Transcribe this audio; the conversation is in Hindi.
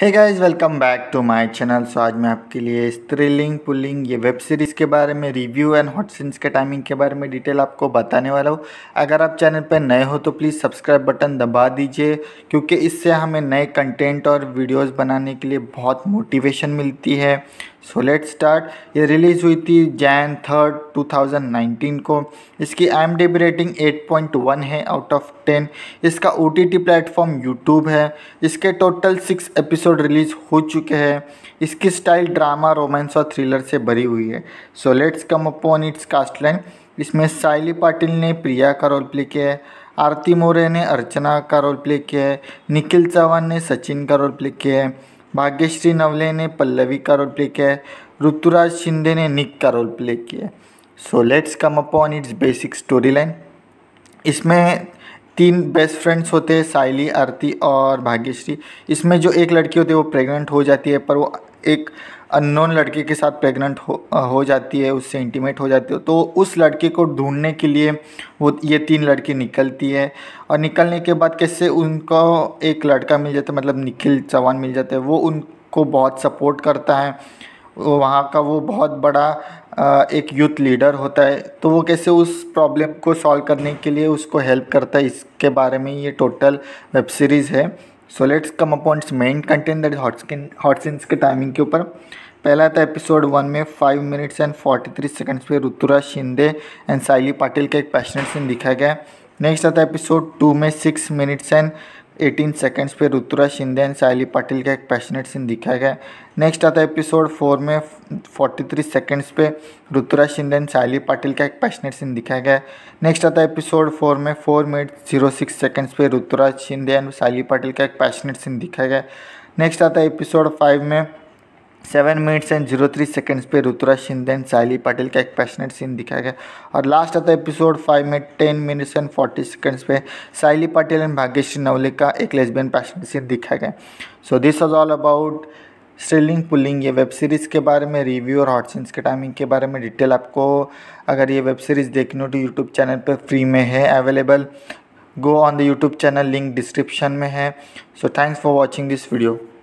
है guys welcome back to my channel so आज मैं आपके लिए स्त्रीलिंग पुलिंग ये वेब सीरीज़ के बारे में रिव्यू एंड हॉट सीन्स के टाइमिंग के बारे में डिटेल आपको बताने वाला हूँ अगर आप चैनल पर नए हो तो प्लीज़ सब्सक्राइब बटन दबा दीजिए क्योंकि इससे हमें नए कंटेंट और वीडियोस बनाने के लिए बहुत मोटिवेशन मिलती है सो लेट स्टार्ट ये रिलीज़ हुई थी जैन थर्ड 2019 को इसकी एम डी रेटिंग 8.1 है आउट ऑफ 10 इसका O T T platform YouTube है इसके टोटल सिक्स एपिसोड रिलीज़ हो चुके हैं इसकी स्टाइल ड्रामा रोमांस और थ्रिलर से भरी हुई है so let's come upon its cast line इसमें साइली पाटिल ने प्रिया का रोल प्ले किया है आरती मोरे ने अर्चना का रोल प्ले किया है निखिल चौहान ने सचिन का रोल प्ले किया है भाग्यश्री नवले ने पल्लवी का रोल प्ले किया है ऋतुराज शिंदे ने निक का रोल प्ले किया है so let's come upon its basic story line इसमें तीन बेस्ट फ्रेंड्स होते हैं साइली आरती और भाग्यश्री इसमें जो एक लड़की होती है वो प्रेग्नेंट हो जाती है पर वो एक अननोन लड़के के साथ प्रेग्नेंट हो हो जाती है उससे इंटीमेट हो जाती है तो उस लड़के को ढूंढने के लिए वो ये तीन लड़की निकलती है और निकलने के बाद कैसे उनको एक लड़का मिल जाता है मतलब निखिल चौहान मिल जाता है वो उनको बहुत सपोर्ट करता है वहाँ का वो बहुत बड़ा एक यूथ लीडर होता है तो वो कैसे उस प्रॉब्लम को सॉल्व करने के लिए उसको हेल्प करता है इसके बारे में ये टोटल वेब सीरीज़ है so let's come upon its main content that hot skin scenes के टाइमिंग के ऊपर पहला था एपिसोड वन में five minutes and forty three seconds पे रुतुराज शिंदे एंड साइली पाटिल का एक पैशनेट सीन दिखाया गया नेक्स्ट आता है एपिसोड टू में six minutes and eighteen seconds पे ऋतुराज शिंदे एंड सायली पाटिल का एक पैशनेट सीन दिखाया गया नेक्स्ट आता है एपिसोड फोर में फोर्टी थ्री सेकेंड्स पे रुतुरा शिंदे एंड सायली पाटिल का एक पैशनेट सीन दिखाया गया नेक्स्ट आता है एपिसोड फोर में four minute zero six seconds पे रुतुराज शिंदे एंड सायली पाटिल का एक पैशनेट सीन दिखाया गया नेक्स्ट आता है एपिसोड फाइव में seven minutes and zero three seconds पे रुतुराज शिंदे एंड साइली पाटिल का एक पैशनेट सीन दिखाया गया और लास्ट आता है एपिसोड फाइव में ten minutes and forty seconds पे साइली पाटिल एंड भाग्यश्री नवले का एक लेस्बियन पैशनेट सीन दिखाया गया so this was all about stirling pulling ये वेब सीरीज़ के बारे में रिव्यू और हॉट सीन्स के टाइमिंग के बारे में डिटेल आपको अगर ये वेब सीरीज़ देखनी हो तो यूट्यूब चैनल पर फ्री में है available go on the YouTube channel link description में है so thanks for watching this video